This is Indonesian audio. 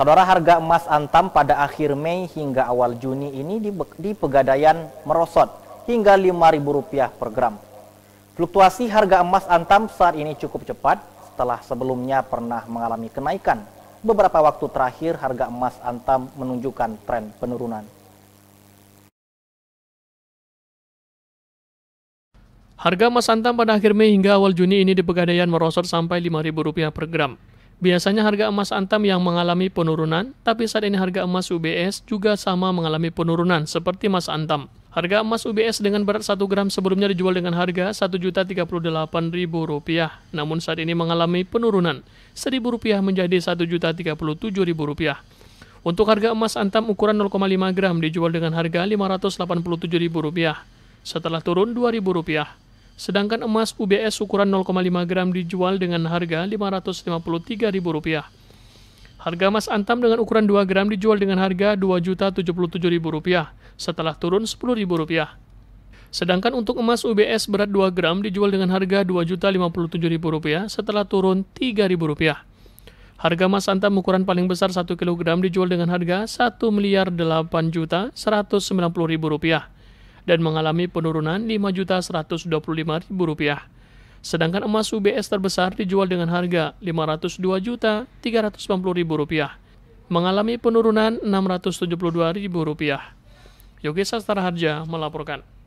Saudara harga emas Antam pada akhir Mei hingga awal Juni ini di, di Pegadaian merosot hingga Rp5.000 per gram. Fluktuasi harga emas Antam saat ini cukup cepat setelah sebelumnya pernah mengalami kenaikan. Beberapa waktu terakhir harga emas Antam menunjukkan tren penurunan. Harga emas Antam pada akhir Mei hingga awal Juni ini di Pegadaian merosot sampai Rp5.000 per gram. Biasanya harga emas antam yang mengalami penurunan, tapi saat ini harga emas UBS juga sama mengalami penurunan seperti emas antam. Harga emas UBS dengan berat 1 gram sebelumnya dijual dengan harga Rp1.038.000, namun saat ini mengalami penurunan Rp1.000 menjadi Rp1.037.000. Untuk harga emas antam ukuran 0,5 gram dijual dengan harga Rp587.000, setelah turun Rp2.000. Sedangkan emas UBS ukuran 0,5 gram dijual dengan harga Rp553.000. Harga emas antam dengan ukuran 2 gram dijual dengan harga Rp2.077.000 setelah turun Rp10.000. Sedangkan untuk emas UBS berat 2 gram dijual dengan harga Rp2.057.000 setelah turun Rp3.000. Harga emas antam ukuran paling besar 1 kg dijual dengan harga Rp1 dan mengalami penurunan Rp5.125.000. Sedangkan emas UBS terbesar dijual dengan harga Rp502.390.000, mengalami penurunan Rp672.000. Yogi Sastra Harja melaporkan.